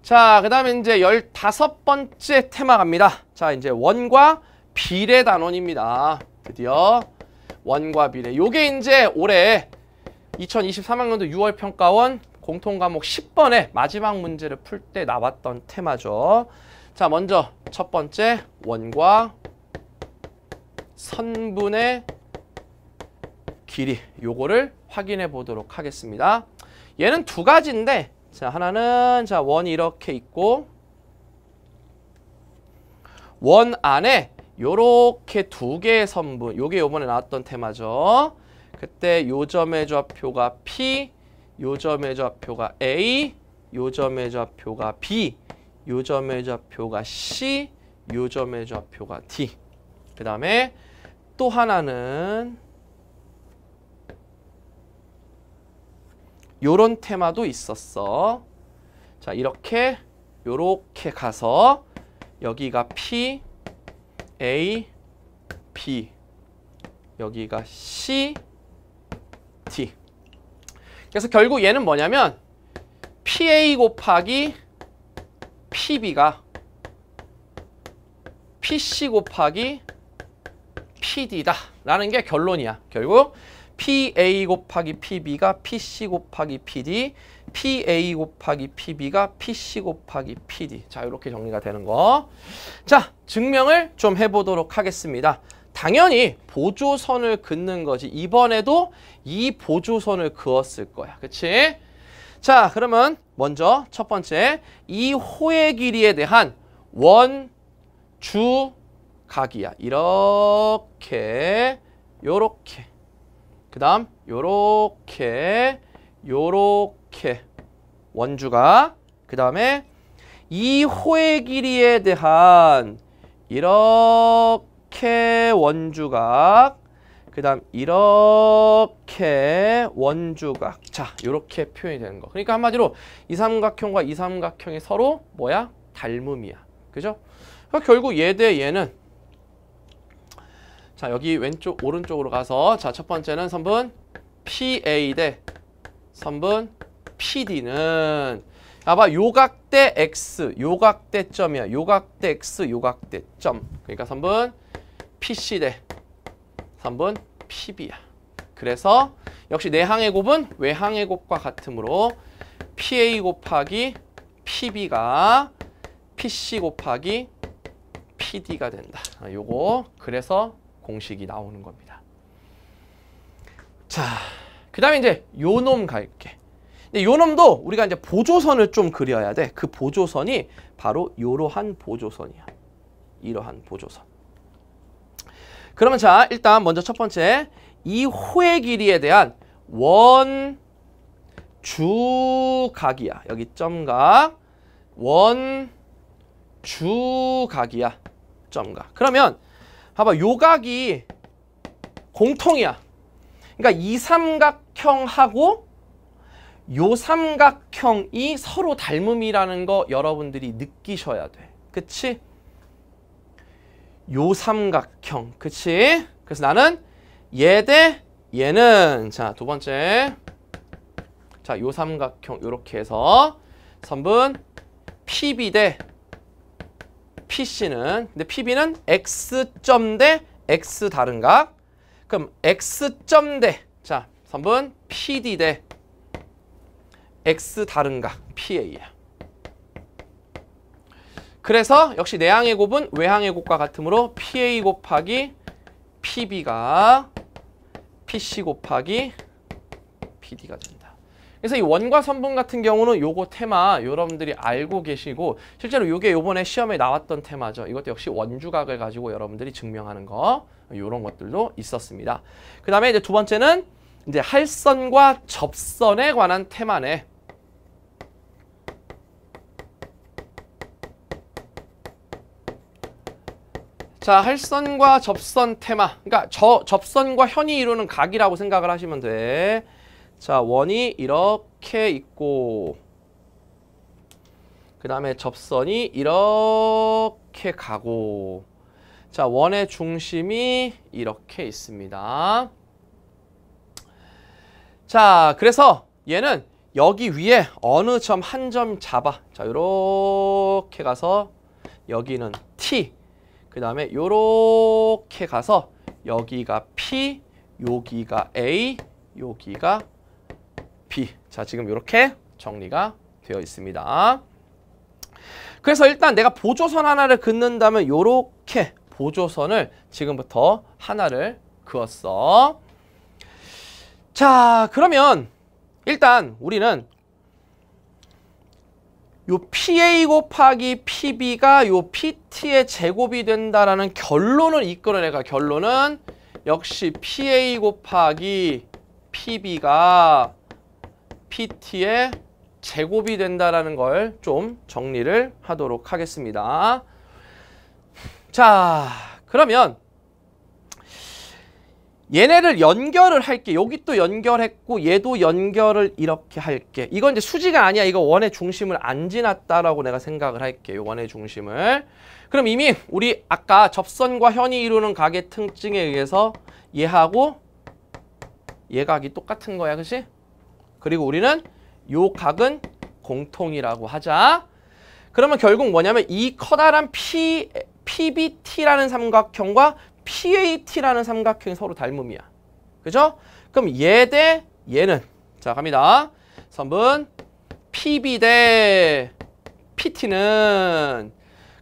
자, 그 다음에 이제 열다섯 번째 테마 갑니다. 자, 이제 원과 비례 단원입니다. 드디어 원과 비례. 요게 이제 올해 2023학년도 6월 평가원 공통과목 10번의 마지막 문제를 풀 때 나왔던 테마죠. 자, 먼저 첫 번째 원과 선분의 길이 요거를 확인해 보도록 하겠습니다. 얘는 두 가지인데 자, 하나는 자, 원이 이렇게 있고 원 안에 요렇게 두 개의 선분 요게 요번에 나왔던 테마죠. 그때 요점의 좌표가 P, 요점의 좌표가 A, 요점의 좌표가 B 요점의 좌표가 C, 요점의 좌표가 D. 그 다음에 또 하나는 요런 테마도 있었어. 자, 이렇게 요렇게 가서 여기가 P, A, B 여기가 C, D 그래서 결국 얘는 뭐냐면 PA 곱하기 PB가 PC 곱하기 PD다 라는 게 결론이야. 결국 PA 곱하기 PB가 PC 곱하기 PD, PA 곱하기 PB가 PC 곱하기 PD. 자, 이렇게 정리가 되는 거. 자, 증명을 좀 해보도록 하겠습니다. 당연히 보조선을 긋는 거지. 이번에도 이 보조선을 그었을 거야. 그치? 자, 그러면 먼저 첫 번째 이 호의 길이에 대한 원, 주, 각이야. 이렇게, 요렇게. 그 다음 요렇게, 요렇게. 원주가 그 다음에 이 호의 길이에 대한 이렇게 원주각 그 다음 이렇게 원주각 자 이렇게 표현이 되는 거 그러니까 한마디로 이 삼각형과 이 삼각형이 서로 뭐야? 닮음이야 그죠? 그러니까 결국 얘 대 얘는 자 여기 왼쪽 오른쪽으로 가서 자 첫 번째는 선분 PA 대 선분 PD는 아봐 요각대 X 요각대점이야 요각대 X 요각대점 그러니까 선분 PC 대 3번 PB야. 그래서 역시 내항의 네 곱은 외항의 곱과 같으므로 PA 곱하기 PB가 PC 곱하기 PD가 된다. 아, 요거 그래서 공식이 나오는 겁니다. 자, 그 다음에 이제 요놈 갈게. 근데 요놈도 우리가 이제 보조선을 좀 그려야 돼. 그 보조선이 바로 이러한 보조선이야. 이러한 보조선. 그러면 자 일단 먼저 첫 번째 이 호의 길이에 대한 원 주각이야. 여기 점각 원 주각이야. 점각. 그러면 봐봐 요각이 공통이야. 그러니까 이 삼각형하고 요 삼각형이 서로 닮음이라는 거 여러분들이 느끼셔야 돼. 그치? 요삼각형. 그치? 그래서 나는 얘 대 얘는 자, 두 번째. 자, 요삼각형 이렇게 해서 선분 PB 대 PC는 근데 PB는 X점 대 X 다른 각. 그럼 X점 대 자, 선분 PD 대 X 다른 각 PA야. 그래서 역시 내항의 곱은 외항의 곱과 같으므로 PA 곱하기 PB가 PC 곱하기 PD가 된다. 그래서 이 원과 선분 같은 경우는 요거 테마 여러분들이 알고 계시고 실제로 요게 요번에 시험에 나왔던 테마죠. 이것도 역시 원주각을 가지고 여러분들이 증명하는 거 요런 것들도 있었습니다. 그 다음에 이제 두 번째는 이제 할선과 접선에 관한 테마네. 자, 할선과 접선 테마. 그러니까 저 접선과 현이 이루는 각이라고 생각을 하시면 돼. 자, 원이 이렇게 있고 그 다음에 접선이 이렇게 가고 자, 원의 중심이 이렇게 있습니다. 자, 그래서 얘는 여기 위에 어느 점 한 점 잡아. 자, 이렇게 가서 여기는 T, 그 다음에 요렇게 가서 여기가 P, 여기가 A, 여기가 B. 자, 지금 이렇게 정리가 되어 있습니다. 그래서 일단 내가 보조선 하나를 긋는다면 요렇게 보조선을 지금부터 하나를 그었어. 자, 그러면 일단 우리는 요 PA 곱하기 PB가 요 PT의 제곱이 된다라는 결론을 이끌어내가 결론은 역시 PA 곱하기 PB가 PT의 제곱이 된다라는 걸 좀 정리를 하도록 하겠습니다. 자, 그러면 얘네를 연결을 할게 여기 또 연결했고 얘도 연결을 이렇게 할게 이건 이제 수지가 아니야 이거 원의 중심을 안 지났다라고 내가 생각을 할게 요 원의 중심을 그럼 이미 우리 아까 접선과 현이 이루는 각의 특징에 의해서 얘하고 얘 각이 똑같은 거야 그치? 그리고 우리는 요 각은 공통이라고 하자 그러면 결국 뭐냐면 이 커다란 P, PBT라는 삼각형과 PAT라는 삼각형이 서로 닮음이야. 그죠? 그럼 얘 대 얘는 자 갑니다. 선분 PB 대 PT는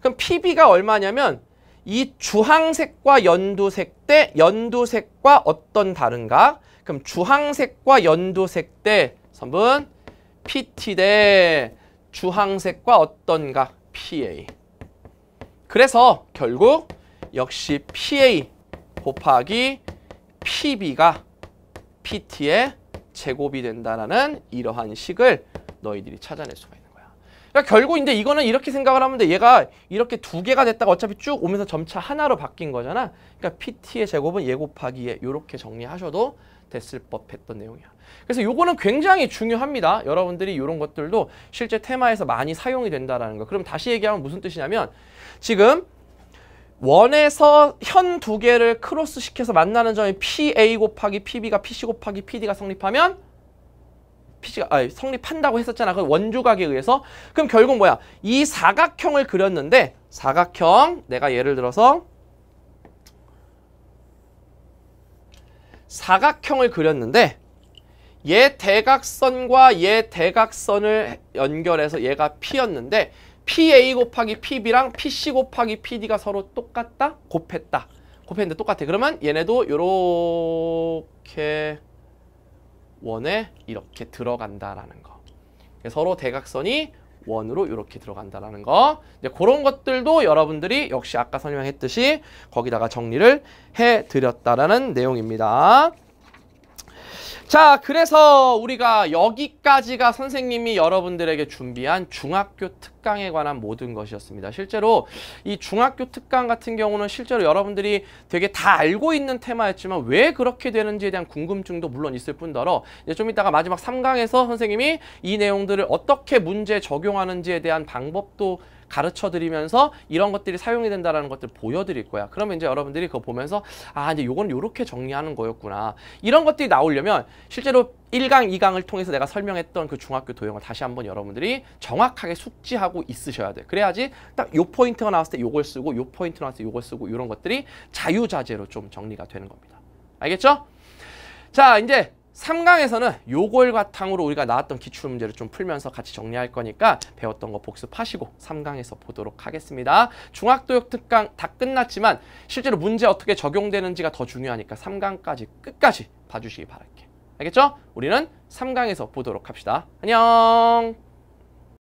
그럼 PB가 얼마냐면 이 주황색과 연두색 대 연두색과 어떤 다른가? 그럼 주황색과 연두색 대 선분 PT 대 주황색과 어떤가? PA. 그래서 결국 역시 PA 곱하기 PB가 PT의 제곱이 된다라는 이러한 식을 너희들이 찾아낼 수가 있는 거야. 그러니까 결국 이제 이거는 이렇게 생각을 하면 돼. 얘가 이렇게 두 개가 됐다가 어차피 쭉 오면서 점차 하나로 바뀐 거잖아. 그러니까 PT의 제곱은 예 곱하기에 이렇게 정리하셔도 됐을 법했던 내용이야. 그래서 요거는 굉장히 중요합니다. 여러분들이 이런 것들도 실제 테마에서 많이 사용이 된다라는 거. 그럼 다시 얘기하면 무슨 뜻이냐면 지금 원에서 현 두 개를 크로스 시켜서 만나는 점이 PA 곱하기 PB가 PC 곱하기 PD가 성립하면 PC가 아니, 성립한다고 했었잖아. 그 원주각에 의해서. 그럼 결국 뭐야? 이 사각형을 그렸는데 사각형 내가 예를 들어서 사각형을 그렸는데 얘 대각선과 얘 대각선을 연결해서 얘가 P였는데 PA 곱하기 PB랑 PC 곱하기 PD가 서로 똑같다? 곱했다. 곱했는데 똑같아. 그러면 얘네도 요렇게 원에 이렇게 들어간다라는 거. 서로 대각선이 원으로 이렇게 들어간다라는 거. 이제 그런 것들도 여러분들이 역시 아까 설명했듯이 거기다가 정리를 해드렸다라는 내용입니다. 자 그래서 우리가 여기까지가 선생님이 여러분들에게 준비한 중학교 특강에 관한 모든 것이었습니다 실제로 이 중학교 특강 같은 경우는 실제로 여러분들이 되게 다 알고 있는 테마였지만 왜 그렇게 되는지에 대한 궁금증도 물론 있을 뿐더러 이제 좀 이따가 마지막 삼강에서 선생님이 이 내용들을 어떻게 문제 적용하는지에 대한 방법도 가르쳐 드리면서 이런 것들이 사용이 된다는것들 보여드릴 거야. 그러면 이제 여러분들이 그거 보면서 아 이제 요건는 요렇게 정리하는 거였구나. 이런 것들이 나오려면 실제로 1강, 2강을 통해서 내가 설명했던 그 중학교 도형을 다시 한번 여러분들이 정확하게 숙지하고 있으셔야 돼. 그래야지 딱 요 포인트가 나왔을 때 요걸 쓰고 요 포인트 나왔을 때 요걸 쓰고 이런 것들이 자유자재로 좀 정리가 되는 겁니다. 알겠죠? 자, 이제 3강에서는 요걸 과탕으로 우리가 나왔던 기출문제를 좀 풀면서 같이 정리할 거니까 배웠던 거 복습하시고 3강에서 보도록 하겠습니다. 중학도역 특강 다 끝났지만 실제로 문제 어떻게 적용되는지가 더 중요하니까 3강까지 끝까지 봐주시기 바랄게. 알겠죠? 우리는 3강에서 보도록 합시다. 안녕!